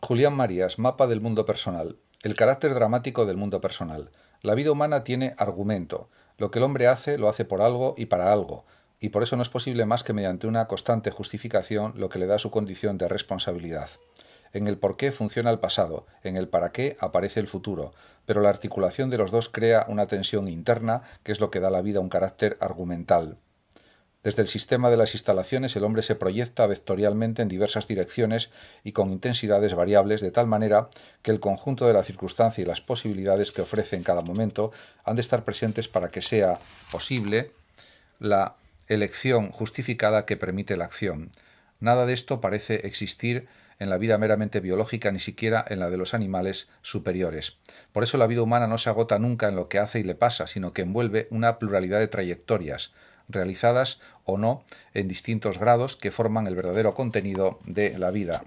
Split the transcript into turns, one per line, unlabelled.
Julián Marías, Mapa del Mundo Personal. El carácter dramático del mundo personal. La vida humana tiene argumento. Lo que el hombre hace lo hace por algo y para algo, y por eso no es posible más que mediante una constante justificación lo que le da su condición de responsabilidad. En el por qué funciona el pasado, en el para qué aparece el futuro, pero la articulación de los dos crea una tensión interna que es lo que da a la vida un carácter argumental. Desde el sistema de las instalaciones el hombre se proyecta vectorialmente en diversas direcciones y con intensidades variables de tal manera que el conjunto de la circunstancia y las posibilidades que ofrece en cada momento han de estar presentes para que sea posible la elección justificada que permite la acción. Nada de esto parece existir en la vida meramente biológica, ni siquiera en la de los animales superiores. Por eso la vida humana no se agota nunca en lo que hace y le pasa, sino que envuelve una pluralidad de trayectorias, realizadas o no en distintos grados que forman el verdadero contenido de la vida.